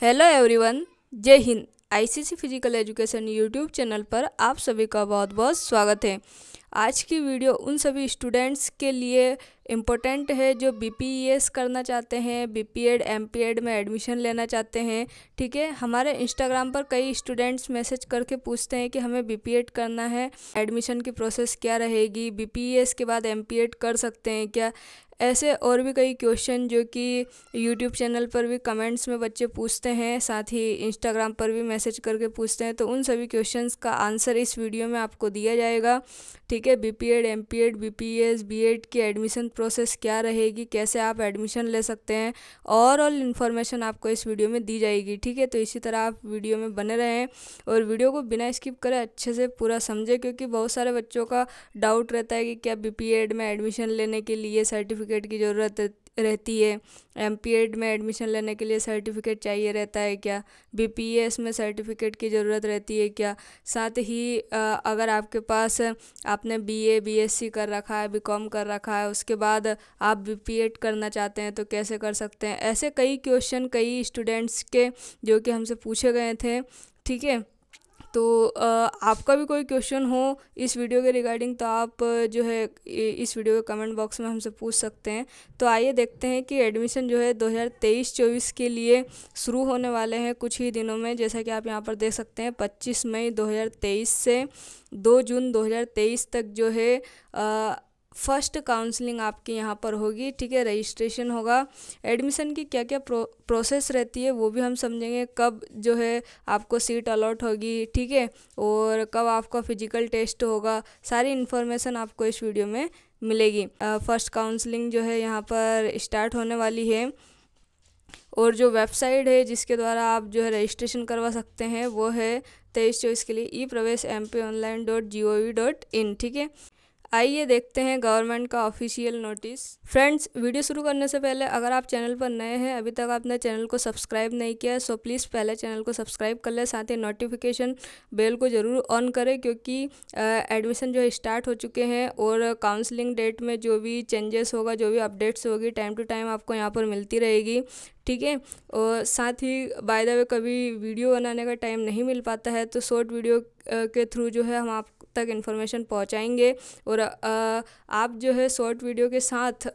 hello everyone जय हिंद ICC physical education YouTube channel पर आप सभी का बहुत बहुत स्वागत है आज की वीडियो उन सभी स्टूडेंट्स के लिए इम्पोर्टेंट है जो बीपीएस e करना चाहते हैं बीपीएड एमपीएड e e में एडमिशन लेना चाहते हैं ठीक है हमारे इंस्टाग्राम पर कई स्टूडेंट्स मैसेज करके पूछते हैं कि हमें बीपीएड करना है एडमिशन की प्रोसेस क्या रहेगी बीपीएस के बाद एमपीएड कर सकते हैं क्या ऐसे और भी कई क्वेश्चन जो कि यूट्यूब चैनल पर भी कमेंट्स में बच्चे पूछते हैं साथ ही इंस्टाग्राम पर भी मैसेज करके पूछते हैं तो उन सभी क्वेश्चंस का आंसर इस वीडियो में आपको दिया जाएगा ठीक है B P Ed M P Ed B P S B Ed की एडमिशन प्रोसेस क्या रहेगी कैसे आप एडमिशन ले सकते हैं और ऑल इन्फॉर्मेशन आपको इस वीडियो में दी जाएगी ठीक है तो इसी तरह आप वीडियो में बने रहें और वीडियो को बिना स्किप करें अच्छे से पूरा समझें क्योंकि बहुत सारे बच्चों का डाउट रहता है कि क्या बी पी एड में एडमिशन लेने के लिए सर्टिफिकेट सर्टिफिकेट की ज़रूरत रहती है एम में एडमिशन लेने के लिए सर्टिफिकेट चाहिए रहता है क्या बी में सर्टिफिकेट की ज़रूरत रहती है क्या साथ ही अगर आपके पास आपने B A B S C कर रखा है बी कॉम कर रखा है उसके बाद आप बी करना चाहते हैं तो कैसे कर सकते हैं ऐसे कई क्वेश्चन कई स्टूडेंट्स के जो कि हमसे पूछे गए थे ठीक है तो आपका भी कोई क्वेश्चन हो इस वीडियो के रिगार्डिंग तो आप जो है इस वीडियो के कमेंट बॉक्स में हमसे पूछ सकते हैं तो आइए देखते हैं कि एडमिशन जो है 2023-24 के लिए शुरू होने वाले हैं कुछ ही दिनों में जैसा कि आप यहाँ पर देख सकते हैं 25 मई 2023 से 2 जून 2023 तक जो है फर्स्ट काउंसलिंग आपके यहाँ पर होगी ठीक है रजिस्ट्रेशन होगा एडमिशन की क्या क्या प्रो, प्रोसेस रहती है वो भी हम समझेंगे कब जो है आपको सीट अलॉट होगी ठीक है और कब आपका फिजिकल टेस्ट होगा सारी इन्फॉर्मेशन आपको इस वीडियो में मिलेगी फर्स्ट काउंसलिंग जो है यहाँ पर स्टार्ट होने वाली है और जो वेबसाइट है जिसके द्वारा आप जो है रजिस्ट्रेशन करवा सकते हैं वो है तेईस चौबीस के लिए e Pravesh M P online dot G O V dot in ठीक है आइए देखते हैं गवर्नमेंट का ऑफिशियल नोटिस फ्रेंड्स वीडियो शुरू करने से पहले अगर आप चैनल पर नए हैं अभी तक आपने चैनल को सब्सक्राइब नहीं किया है सो प्लीज़ पहले चैनल को सब्सक्राइब कर लें साथ ही नोटिफिकेशन बेल को ज़रूर ऑन करें क्योंकि एडमिशन जो है स्टार्ट हो चुके हैं और काउंसलिंग डेट में जो भी चेंजेस होगा जो भी अपडेट्स होगी टाइम टू टाइम आपको यहाँ पर मिलती रहेगी ठीक है और साथ ही बाय द वे कभी वीडियो बनाने का टाइम नहीं मिल पाता है तो शॉर्ट वीडियो के थ्रू जो है हम आप तक इन्फॉर्मेशन पहुँचाएंगे और आप जो है शॉर्ट वीडियो के साथ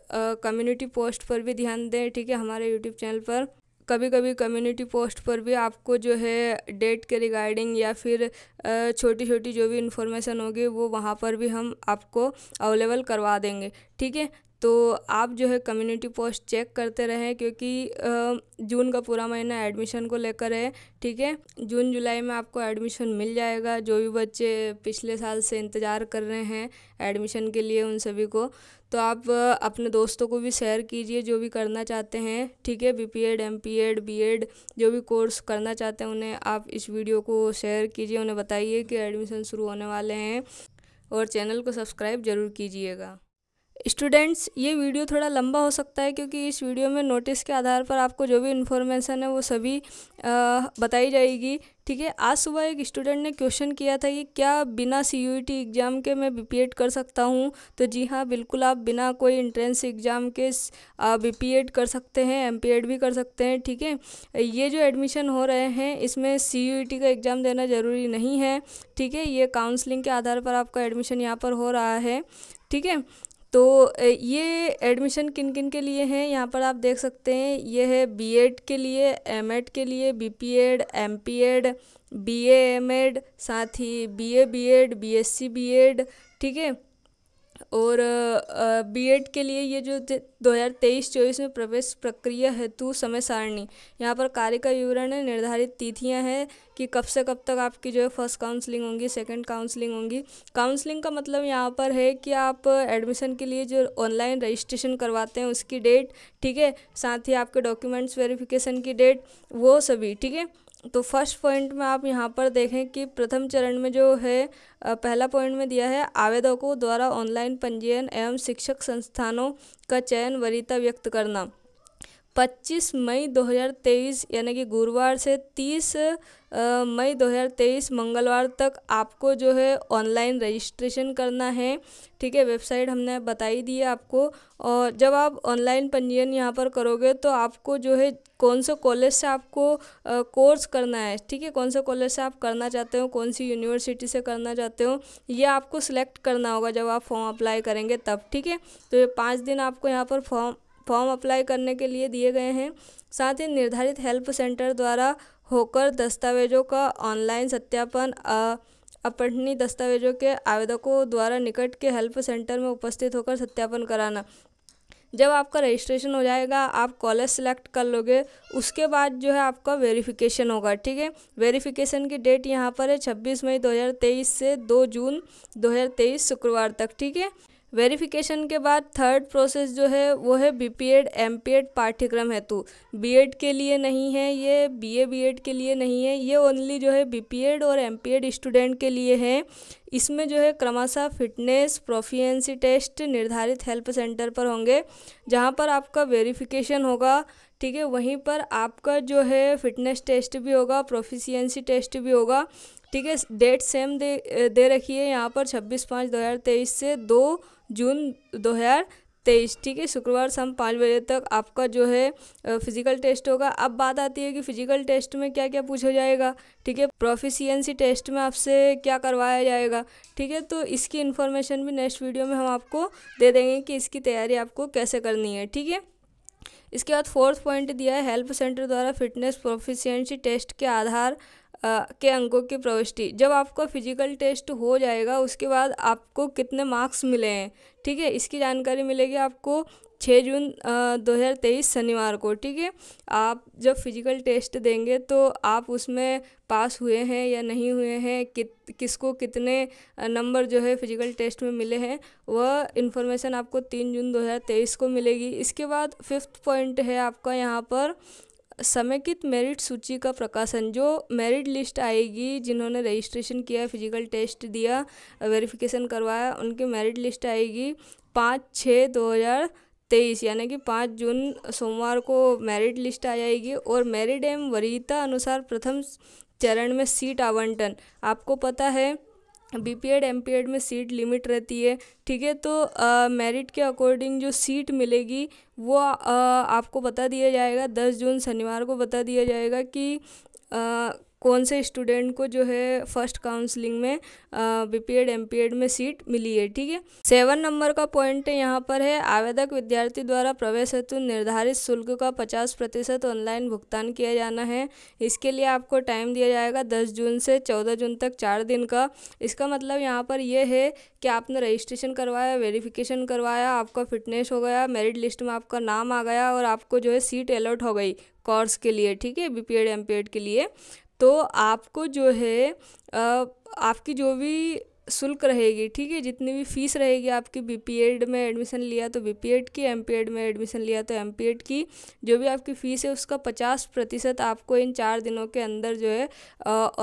कम्युनिटी पोस्ट पर भी ध्यान दें ठीक है हमारे यूट्यूब चैनल पर कभी कभी कम्युनिटी पोस्ट पर भी आपको जो है डेट के रिगार्डिंग या फिर छोटी छोटी जो भी इन्फॉर्मेशन होगी वो वहाँ पर भी हम आपको अवेलेबल करवा देंगे ठीक है तो आप जो है कम्युनिटी पोस्ट चेक करते रहें क्योंकि जून का पूरा महीना एडमिशन को लेकर है ठीक है जून जुलाई में आपको एडमिशन मिल जाएगा जो भी बच्चे पिछले साल से इंतज़ार कर रहे हैं एडमिशन के लिए उन सभी को तो आप अपने दोस्तों को भी शेयर कीजिए जो भी करना चाहते हैं ठीक है B P Ed M P Ed B Ed जो भी कोर्स करना चाहते हैं उन्हें आप इस वीडियो को शेयर कीजिए उन्हें बताइए कि एडमिशन शुरू होने वाले हैं और चैनल को सब्सक्राइब ज़रूर कीजिएगा स्टूडेंट्स ये वीडियो थोड़ा लंबा हो सकता है क्योंकि इस वीडियो में नोटिस के आधार पर आपको जो भी इन्फॉर्मेशन है वो सभी आ, बताई जाएगी ठीक है आज सुबह एक स्टूडेंट ने क्वेश्चन किया था कि क्या बिना सी एग्ज़ाम e के मैं बी कर सकता हूँ तो जी हाँ बिल्कुल आप बिना कोई इंट्रेंस एग्ज़ाम के बी कर सकते हैं एम भी कर सकते हैं ठीक है ये जो एडमिशन हो रहे हैं इसमें सी e का एग्ज़ाम देना ज़रूरी नहीं है ठीक है ये काउंसलिंग के आधार पर आपका एडमिशन यहाँ पर हो रहा है ठीक है तो ये एडमिशन किन किन के लिए हैं यहाँ पर आप देख सकते हैं ये है बीएड के लिए एमएड के लिए बीपीएड एमपीएड बीएएमएड साथ ही बीए बीएड बीएससी बीएड ठीक है और बीएड के लिए ये जो दो हज़ार तेईस चौबीस में प्रवेश प्रक्रिया हेतु समय सारणी यहाँ पर कार्य का विवरण है निर्धारित तिथियाँ हैं कि कब से कब तक आपकी जो है फर्स्ट काउंसलिंग होंगी सेकंड काउंसलिंग होंगी काउंसलिंग का मतलब यहाँ पर है कि आप एडमिशन के लिए जो ऑनलाइन रजिस्ट्रेशन करवाते हैं उसकी डेट ठीक है साथ ही आपके डॉक्यूमेंट्स वेरिफिकेशन की डेट वो सभी ठीक है तो फर्स्ट पॉइंट में आप यहाँ पर देखें कि प्रथम चरण में जो है पहला पॉइंट में दिया है आवेदकों द्वारा ऑनलाइन पंजीयन एवं शिक्षक संस्थानों का चयन वरीता व्यक्त करना 25 मई 2023 यानी कि गुरुवार से 30 मई 2023 मंगलवार तक आपको जो है ऑनलाइन रजिस्ट्रेशन करना है ठीक है वेबसाइट हमने बताई दी है आपको और जब आप ऑनलाइन पंजीयन यहाँ पर करोगे तो आपको जो है कौन से कॉलेज से आपको कोर्स करना है ठीक है कौन से कॉलेज से आप करना चाहते हो कौन सी यूनिवर्सिटी से करना चाहते हो ये आपको सिलेक्ट करना होगा जब आप फॉर्म अप्लाई करेंगे तब ठीक है तो ये पाँच दिन आपको यहाँ पर फॉर्म फॉर्म अप्लाई करने के लिए दिए गए हैं साथ ही निर्धारित हेल्प सेंटर द्वारा होकर दस्तावेज़ों का ऑनलाइन सत्यापन अपनी दस्तावेज़ों के आवेदकों द्वारा निकट के हेल्प सेंटर में उपस्थित होकर सत्यापन कराना जब आपका रजिस्ट्रेशन हो जाएगा आप कॉलेज सेलेक्ट कर लोगे उसके बाद जो है आपका वेरिफिकेशन होगा ठीक है वेरिफिकेशन की डेट यहाँ पर है 26 मई 2023 से 2 जून 2023 शुक्रवार तक ठीक है वेरिफिकेशन के बाद थर्ड प्रोसेस जो है वो है B P Ed M P Ed पाठ्यक्रम हेतु बी एड के लिए नहीं है ये बी ए बी एड के लिए नहीं है ये ओनली जो है बी पी एड और एम पी एड स्टूडेंट के लिए है इसमें जो है क्रमशः फिटनेस प्रोफियंसी टेस्ट निर्धारित हेल्प सेंटर पर होंगे जहाँ पर आपका वेरिफिकेशन होगा ठीक है वहीं पर आपका जो है फिटनेस टेस्ट भी होगा प्रोफिशियंसी टेस्ट भी होगा ठीक है डेट सेम दे दे रखी है यहाँ पर छब्बीस पाँच दो हज़ार तेईस से दो जून दो हज़ार तेईस ठीक है शुक्रवार शाम पाँच बजे तक आपका जो है फिजिकल टेस्ट होगा अब बात आती है कि फिजिकल टेस्ट में क्या क्या पूछा जाएगा ठीक है प्रोफिशियंसी टेस्ट में आपसे क्या करवाया जाएगा ठीक है तो इसकी इन्फॉर्मेशन भी नेक्स्ट वीडियो में हम आपको दे देंगे कि इसकी तैयारी आपको कैसे करनी है ठीक है इसके बाद फोर्थ पॉइंट दिया है हेल्प सेंटर द्वारा फिटनेस प्रोफिशियंसी टेस्ट के आधार के अंकों की प्रविष्टि जब आपका फिजिकल टेस्ट हो जाएगा उसके बाद आपको कितने मार्क्स मिले हैं ठीक है इसकी जानकारी मिलेगी आपको छः जून दो हज़ार तेईस शनिवार को ठीक है आप जब फिजिकल टेस्ट देंगे तो आप उसमें पास हुए हैं या नहीं हुए हैं कि, किसको कितने नंबर जो है फिजिकल टेस्ट में मिले हैं वह इन्फॉर्मेशन आपको तीन जून दो हज़ार तेईस को मिलेगी इसके बाद फिफ्थ पॉइंट है आपका यहाँ पर समेकित मेरिट सूची का प्रकाशन जो मेरिट लिस्ट आएगी जिन्होंने रजिस्ट्रेशन किया फिजिकल टेस्ट दिया वेरिफिकेशन करवाया उनकी मेरिट लिस्ट आएगी पाँच छः दो हज़ार तेईस यानी कि पाँच जून सोमवार को मेरिट लिस्ट आ जाएगी और मेरिट एम वरीयता अनुसार प्रथम चरण में सीट आवंटन आपको पता है B P Ed M P Ed में सीट लिमिट रहती है ठीक है तो मेरिट के अकॉर्डिंग जो सीट मिलेगी वो आ, आपको बता दिया जाएगा दस जून शनिवार को बता दिया जाएगा कि आ, कौन से स्टूडेंट को जो है फर्स्ट काउंसलिंग में B P Ed M P Ed में सीट मिली है ठीक है सेवन नंबर का पॉइंट यहाँ पर है आवेदक विद्यार्थी द्वारा प्रवेश हेतु निर्धारित शुल्क का पचास प्रतिशत ऑनलाइन भुगतान किया जाना है इसके लिए आपको टाइम दिया जाएगा दस जून से चौदह जून तक चार दिन का इसका मतलब यहाँ पर यह है कि आपने रजिस्ट्रेशन करवाया वेरिफिकेशन करवाया आपका फिटनेस हो गया मेरिट लिस्ट में आपका नाम आ गया और आपको जो है सीट अलॉट हो गई कोर्स के लिए ठीक है B P Ed M P Ed के लिए तो आपको जो है आपकी जो भी शुल्क रहेगी ठीक है जितनी भी फीस रहेगी आपकी बी पी एड में एडमिशन लिया तो बी पी एड की एम पी एड में एडमिशन लिया तो एम पी एड की जो भी आपकी फ़ीस है उसका पचास प्रतिशत आपको इन चार दिनों के अंदर जो है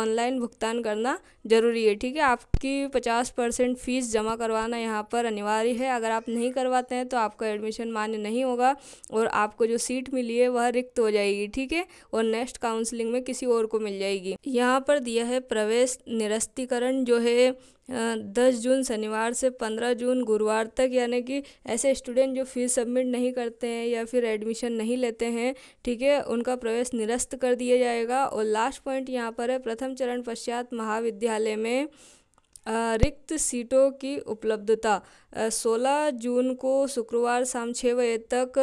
ऑनलाइन भुगतान करना ज़रूरी है ठीक है आपकी पचास परसेंट फ़ीस जमा करवाना यहाँ पर अनिवार्य है अगर आप नहीं करवाते हैं तो आपका एडमिशन मान्य नहीं होगा और आपको जो सीट मिली है वह रिक्त हो जाएगी ठीक है और नेक्स्ट काउंसिलिंग में किसी और को मिल जाएगी यहाँ पर दिया है प्रवेश निरस्तीकरण जो है दस जून शनिवार से पंद्रह जून गुरुवार तक यानी कि ऐसे स्टूडेंट जो फीस सबमिट नहीं करते हैं या फिर एडमिशन नहीं लेते हैं ठीक है उनका प्रवेश निरस्त कर दिया जाएगा और लास्ट पॉइंट यहाँ पर है प्रथम चरण पश्चात महाविद्यालय में रिक्त सीटों की उपलब्धता 16 जून को शुक्रवार शाम छः बजे तक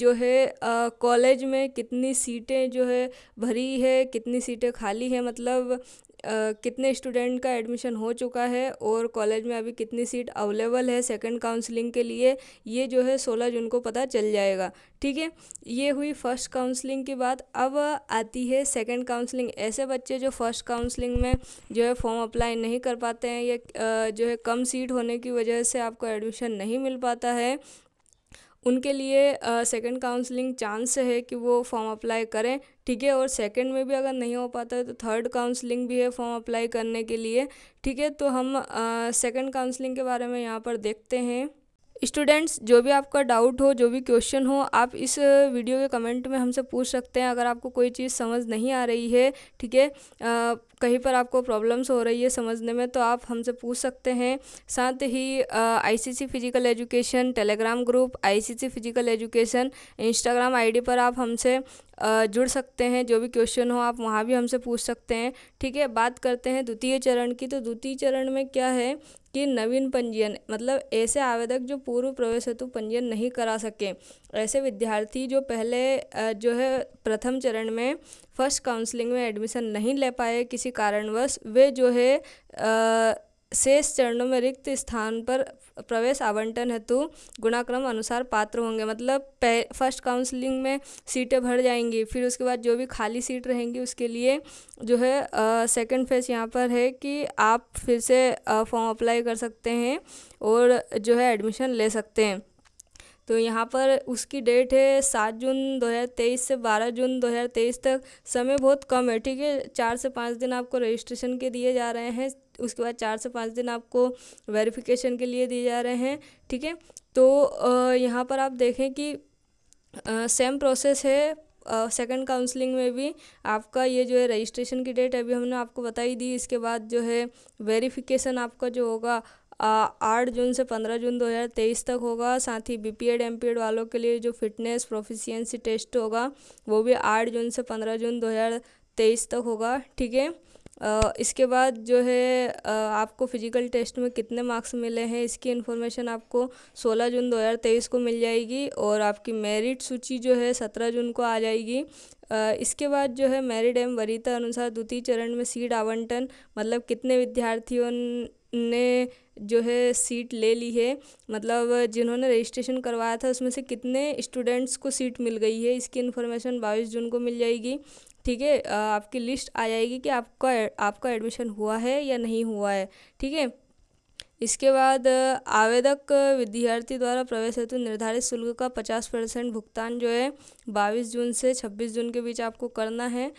जो है कॉलेज में कितनी सीटें जो है भरी है कितनी सीटें खाली है मतलब कितने स्टूडेंट का एडमिशन हो चुका है और कॉलेज में अभी कितनी सीट अवेलेबल है सेकंड काउंसलिंग के लिए ये जो है सोलह जून को पता चल जाएगा ठीक है ये हुई फर्स्ट काउंसलिंग की बात अब आती है सेकंड काउंसलिंग ऐसे बच्चे जो फर्स्ट काउंसलिंग में जो है फॉर्म अप्लाई नहीं कर पाते हैं या जो है कम सीट होने की वजह से आपको एडमिशन नहीं मिल पाता है उनके लिए सेकंड काउंसलिंग चांस है कि वो फॉर्म अप्लाई करें ठीक है और सेकंड में भी अगर नहीं हो पाता है तो थर्ड काउंसलिंग भी है फॉर्म अप्लाई करने के लिए ठीक है तो हम सेकंड काउंसलिंग के बारे में यहाँ पर देखते हैं स्टूडेंट्स जो भी आपका डाउट हो जो भी क्वेश्चन हो आप इस वीडियो के कमेंट में हमसे पूछ सकते हैं अगर आपको कोई चीज़ समझ नहीं आ रही है ठीक है कहीं पर आपको प्रॉब्लम्स हो रही है समझने में तो आप हमसे पूछ सकते हैं साथ ही ICC physical education Telegram group ICC physical education Instagram ID पर आप हमसे जुड़ सकते हैं जो भी क्वेश्चन हो आप वहाँ भी हमसे पूछ सकते हैं ठीक है बात करते हैं द्वितीय चरण की तो द्वितीय चरण में क्या है कि नवीन पंजीयन मतलब ऐसे आवेदक जो पूर्व प्रवेश हेतु पंजीयन नहीं करा सके ऐसे विद्यार्थी जो पहले जो है प्रथम चरण में फर्स्ट काउंसलिंग में एडमिशन नहीं ले पाए किसी कारणवश वे जो है शेष चरणों में रिक्त स्थान पर प्रवेश आवंटन हेतु गुणाक्रम अनुसार पात्र होंगे मतलब फर्स्ट काउंसलिंग में सीटें भर जाएंगी फिर उसके बाद जो भी खाली सीट रहेंगी उसके लिए जो है सेकंड फेज यहाँ पर है कि आप फिर से फॉर्म अप्लाई कर सकते हैं और जो है एडमिशन ले सकते हैं तो यहाँ पर उसकी डेट है सात जून 2023 से 12 जून 2023 तक समय बहुत कम है ठीक है चार से पाँच दिन आपको रजिस्ट्रेशन के दिए जा रहे हैं उसके बाद चार से पाँच दिन आपको वेरिफिकेशन के लिए दिए जा रहे हैं ठीक है तो यहाँ पर आप देखें कि सेम प्रोसेस है सेकंड uh, काउंसलिंग में भी आपका ये जो है रजिस्ट्रेशन की डेट अभी हमने आपको बताई दी इसके बाद जो है वेरिफिकेशन आपका जो होगा आठ जून से पंद्रह जून दो हज़ार तेईस तक होगा साथ ही B P Ed M P Ed वालों के लिए जो फिटनेस प्रोफिशियंसी टेस्ट होगा वो भी आठ जून से पंद्रह जून दो हजार तेईस तक होगा ठीक है इसके बाद जो है आपको फिजिकल टेस्ट में कितने मार्क्स मिले हैं इसकी इन्फॉर्मेशन आपको 16 जून 2023 को मिल जाएगी और आपकी मेरिट सूची जो है 17 जून को आ जाएगी इसके बाद जो है मेरिट एम वरीता अनुसार द्वितीय चरण में सीट आवंटन मतलब कितने विद्यार्थियों ने जो है सीट ले ली है मतलब जिन्होंने रजिस्ट्रेशन करवाया था उसमें से कितने स्टूडेंट्स को सीट मिल गई है इसकी इन्फॉर्मेशन बाईस जून को मिल जाएगी ठीक है आपकी लिस्ट आ जाएगी कि आपका आपका एडमिशन हुआ है या नहीं हुआ है ठीक है इसके बाद आवेदक विद्यार्थी द्वारा प्रवेश हेतु निर्धारित शुल्क का पचास परसेंट भुगतान जो है बाईस जून से छब्बीस जून के बीच आपको करना है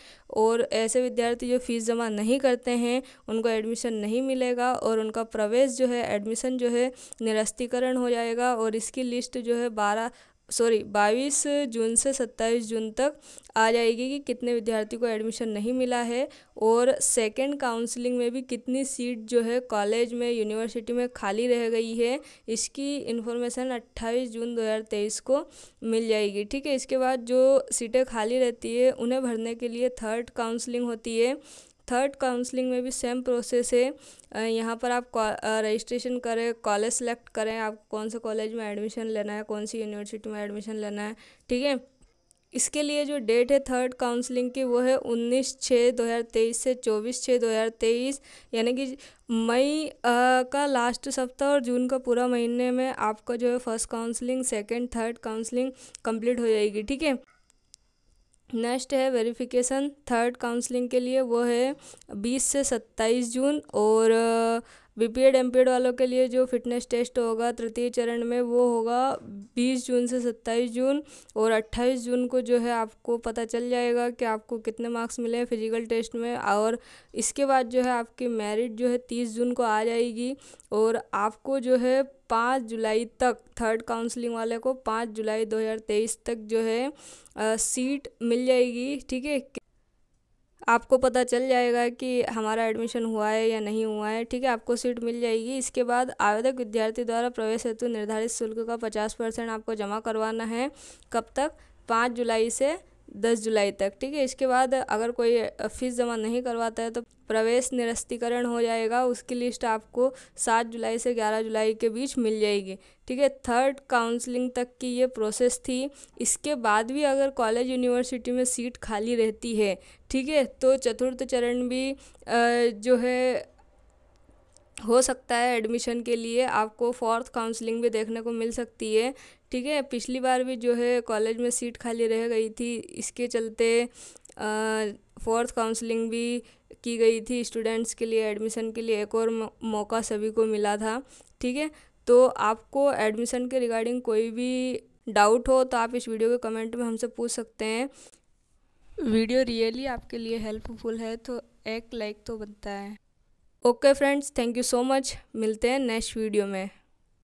और ऐसे विद्यार्थी जो फीस जमा नहीं करते हैं उनको एडमिशन नहीं मिलेगा और उनका प्रवेश जो है एडमिशन जो है निरस्तीकरण हो जाएगा और इसकी लिस्ट जो है बारह सॉरी बाईस जून से सत्ताईस जून तक आ जाएगी कि कितने विद्यार्थी को एडमिशन नहीं मिला है और सेकेंड काउंसलिंग में भी कितनी सीट जो है कॉलेज में यूनिवर्सिटी में खाली रह गई है इसकी इन्फॉर्मेशन अट्ठाईस जून दो हजार तेईस को मिल जाएगी ठीक है इसके बाद जो सीटें खाली रहती है उन्हें भरने के लिए थर्ड काउंसलिंग होती है थर्ड काउंसलिंग में भी सेम प्रोसेस है यहाँ पर आप रजिस्ट्रेशन करें कॉलेज सेलेक्ट करें आप कौन से कॉलेज में एडमिशन लेना है कौन सी यूनिवर्सिटी में एडमिशन लेना है ठीक है इसके लिए जो डेट है थर्ड काउंसलिंग की वो है उन्नीस छः दो हज़ार तेईस से चौबीस छः दो हज़ार तेईस यानी कि मई का लास्ट सप्ताह और जून का पूरा महीने में आपका जो है first counselling second third counselling complete हो जाएगी ठीक है नेक्स्ट है वेरिफिकेशन थर्ड काउंसलिंग के लिए वो है बीस से सत्ताईस जून और बीपीएड एमपीएड वालों के लिए जो फिटनेस टेस्ट होगा तृतीय चरण में वो होगा 20 जून से 27 जून और 28 जून को जो है आपको पता चल जाएगा कि आपको कितने मार्क्स मिले हैं फिजिकल टेस्ट में और इसके बाद जो है आपकी मेरिट जो है 30 जून को आ जाएगी और आपको जो है पाँच जुलाई तक थर्ड काउंसलिंग वाले को पाँच जुलाई 2023 तक जो है आ, सीट मिल जाएगी ठीक है आपको पता चल जाएगा कि हमारा एडमिशन हुआ है या नहीं हुआ है ठीक है आपको सीट मिल जाएगी इसके बाद आवेदक विद्यार्थी द्वारा प्रवेश हेतु निर्धारित शुल्क का पचास परसेंट आपको जमा करवाना है कब तक पाँच जुलाई से दस जुलाई तक ठीक है इसके बाद अगर कोई फ़ीस जमा नहीं करवाता है तो प्रवेश निरस्तीकरण हो जाएगा उसकी लिस्ट आपको सात जुलाई से ग्यारह जुलाई के बीच मिल जाएगी ठीक है थर्ड काउंसलिंग तक की ये प्रोसेस थी इसके बाद भी अगर कॉलेज यूनिवर्सिटी में सीट खाली रहती है ठीक है तो चतुर्थ चरण भी जो है हो सकता है एडमिशन के लिए आपको फोर्थ काउंसलिंग भी देखने को मिल सकती है ठीक है पिछली बार भी जो है कॉलेज में सीट खाली रह गई थी इसके चलते फोर्थ काउंसलिंग भी की गई थी स्टूडेंट्स के लिए एडमिशन के लिए एक और मौका सभी को मिला था ठीक है तो आपको एडमिशन के रिगार्डिंग कोई भी डाउट हो तो आप इस वीडियो के कमेंट में हमसे पूछ सकते हैं वीडियो रियली आपके लिए हेल्पफुल है तो एक लाइक तो बनता है okay friends thank you so much मिलते हैं नेक्स्ट वीडियो में